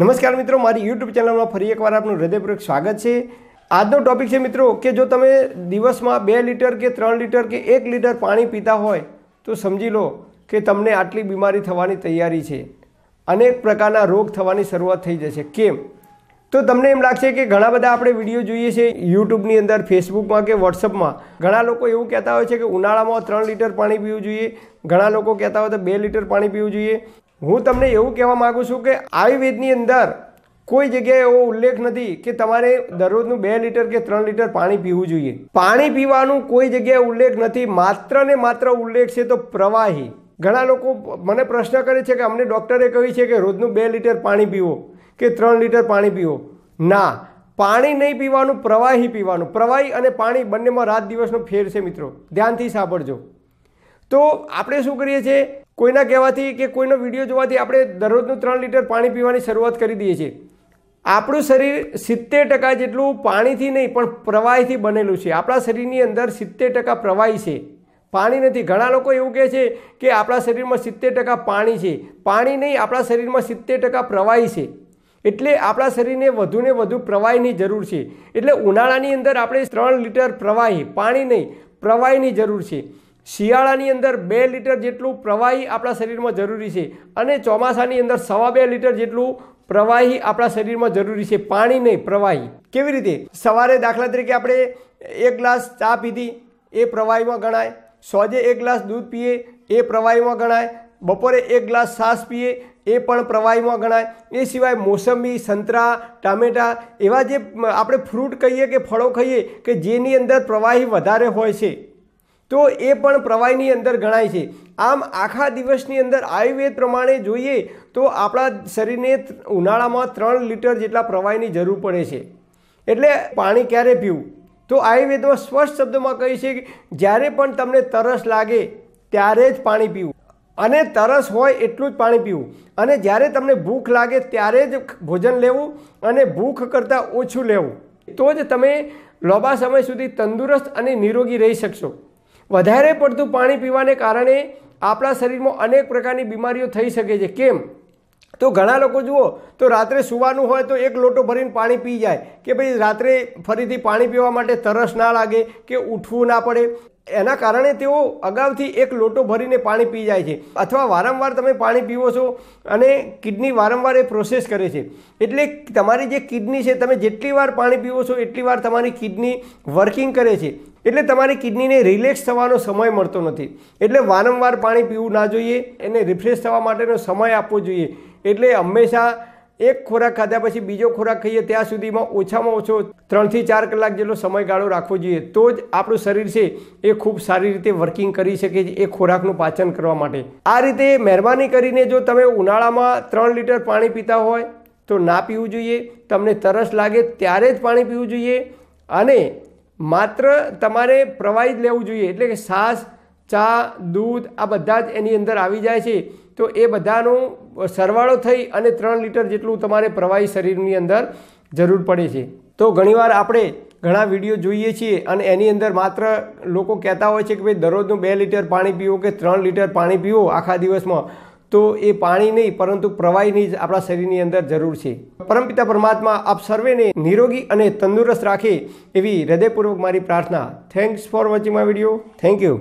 નમસ્કાર મિત્રો મારી યુટ્યુબ ચેનલમાં ફરી એકવાર આપનું હૃદયપૂર્વક સ્વાગત છે આજનો ટોપિક છે મિત્રો કે જો તમે દિવસમાં બે લીટર કે ત્રણ લીટર કે એક લીટર પાણી પીતા હોય તો સમજી લો કે તમને આટલી બીમારી થવાની તૈયારી છે અનેક પ્રકારના રોગ થવાની શરૂઆત થઈ જશે કેમ તો તમને એમ લાગશે કે ઘણા બધા આપણે વિડીયો જોઈએ છે યુટ્યુબની અંદર ફેસબુકમાં કે વોટ્સઅપમાં ઘણા લોકો એવું કહેતા હોય છે કે ઉનાળામાં ત્રણ લીટર પાણી પીવું જોઈએ ઘણા લોકો કહેતા હોય તો બે લીટર પાણી પીવું જોઈએ હું તમને એવું કહેવા માગું છું કે આયુર્વેદની અંદર કોઈ જગ્યાએ એવો ઉલ્લેખ નથી કે તમારે દરરોજનું બે લીટર કે ત્રણ લીટર પાણી પીવું જોઈએ પાણી પીવાનું કોઈ જગ્યાએ ઉલ્લેખ નથી માત્ર ને માત્ર ઉલ્લેખ છે તો પ્રવાહી ઘણા લોકો મને પ્રશ્ન કરે છે કે અમને ડૉક્ટરે કહ્યું છે કે રોજનું બે લીટર પાણી પીવો કે ત્રણ લીટર પાણી પીવો ના પાણી નહીં પીવાનું પ્રવાહી પીવાનું પ્રવાહી અને પાણી બંનેમાં રાત દિવસનો ફેર છે મિત્રો ધ્યાનથી સાંભળજો તો આપણે શું કરીએ છીએ કોઈના કહેવાથી કે કોઈનો વિડીયો જોવાથી આપણે દરરોજનું ત્રણ લીટર પાણી પીવાની શરૂઆત કરી દઈએ છીએ આપણું શરીર સિત્તેર ટકા જેટલું પાણીથી નહીં પણ પ્રવાહીથી બનેલું છે આપણા શરીરની અંદર સિત્તેર ટકા પ્રવાહી છે પાણી નથી ઘણા લોકો એવું કહે છે કે આપણા શરીરમાં સિત્તેર ટકા પાણી છે પાણી નહીં આપણા શરીરમાં સિત્તેર ટકા પ્રવાહી છે એટલે આપણા શરીરને વધુને વધુ પ્રવાહીની જરૂર છે એટલે ઉનાળાની અંદર આપણે ત્રણ લીટર પ્રવાહી પાણી નહીં પ્રવાહીની જરૂર છે શિયાળાની અંદર બે લીટર જેટલું પ્રવાહી આપણા શરીરમાં જરૂરી છે અને ચોમાસાની અંદર સવા બે લીટર જેટલું પ્રવાહી આપણા શરીરમાં જરૂરી છે પાણી નહીં પ્રવાહી કેવી રીતે સવારે દાખલા તરીકે આપણે એક ગ્લાસ ચા પીધી એ પ્રવાહીમાં ગણાય સોજે એક ગ્લાસ દૂધ પીએ એ પ્રવાહીમાં ગણાય બપોરે એક ગ્લાસ છાશ પીએ એ પણ પ્રવાહીમાં ગણાય એ સિવાય મોસંબી સંતરા ટામેટા એવા જે આપણે ફ્રૂટ કહીએ કે ફળો ખાઈએ કે જેની અંદર પ્રવાહી વધારે હોય છે તો એ પણ પ્રવાહીની અંદર ગણાય છે આમ આખા દિવસની અંદર આયુર્વેદ પ્રમાણે જોઈએ તો આપણા શરીરને ઉનાળામાં ત્રણ લીટર જેટલા પ્રવાહીની જરૂર પડે છે એટલે પાણી ક્યારે પીવું તો આયુર્વેદમાં સ્પષ્ટ શબ્દમાં કહી છે કે જ્યારે પણ તમને તરસ લાગે ત્યારે જ પાણી પીવું અને તરસ હોય એટલું જ પાણી પીવું અને જ્યારે તમને ભૂખ લાગે ત્યારે જ ભોજન લેવું અને ભૂખ કરતાં ઓછું લેવું તો જ તમે લાંબા સમય સુધી તંદુરસ્ત અને નિરોગી રહી શકશો વધારે પડતું પાણી પીવાને કારણે આપણા શરીરમાં અનેક પ્રકારની બીમારીઓ થઈ શકે છે કેમ તો ઘણા લોકો જુઓ તો રાત્રે સુવાનું હોય તો એક લોટો ભરીને પાણી પી જાય કે ભાઈ રાત્રે ફરીથી પાણી પીવા માટે તરસ ના લાગે કે ઉઠવું ના પડે એના કારણે તેઓ અગાઉથી એક લોટો ભરીને પાણી પી જાય છે અથવા વારંવાર તમે પાણી પીવો છો અને કિડની વારંવાર એ પ્રોસેસ કરે છે એટલે તમારી જે કિડની છે તમે જેટલી વાર પાણી પીવો છો એટલી વાર તમારી કિડની વર્કિંગ કરે છે એટલે તમારી કિડનીને રિલેક્સ થવાનો સમય મળતો નથી એટલે વારંવાર પાણી પીવું ના જોઈએ એને રિફ્રેશ થવા માટેનો સમય આપવો જોઈએ એટલે હંમેશા એક ખોરાક ખાધા પછી બીજો ખોરાક ખાઈએ ત્યાં સુધીમાં ઓછામાં ઓછો ત્રણથી ચાર કલાક જેટલો સમયગાળો રાખવો જોઈએ તો જ આપણું શરીર છે એ ખૂબ સારી રીતે વર્કિંગ કરી શકે છે એ ખોરાકનું પાચન કરવા માટે આ રીતે મહેરબાની કરીને જો તમે ઉનાળામાં ત્રણ લીટર પાણી પીતા હોય તો ના પીવું જોઈએ તમને તરસ લાગે ત્યારે જ પાણી પીવું જોઈએ અને માત્ર તમારે પ્રવાહી જ લેવું જોઈએ એટલે કે છાશ ચા દૂધ આ બધા જ એની અંદર આવી જાય છે તો એ બધાનો સરવાળો થઈ અને ત્રણ લીટર જેટલું તમારે પ્રવાહી શરીરની અંદર જરૂર પડે છે તો ઘણીવાર આપણે ઘણા વિડીયો જોઈએ છીએ અને એની અંદર માત્ર લોકો કહેતા હોય છે કે ભાઈ દરરોજનું બે લીટર પાણી પીવો કે ત્રણ લીટર પાણી પીવો આખા દિવસમાં તો એ પાણી નહીં પરંતુ પ્રવાહીની જ આપણા શરીરની અંદર જરૂર છે પરમપિતા પરમાત્મા આપ સર્વેને નિરોગી અને તંદુરસ્ત રાખે એવી હૃદયપૂર્વક મારી પ્રાર્થના thanks for watching my video thank you